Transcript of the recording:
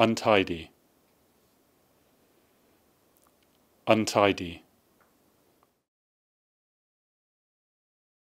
untidy, untidy.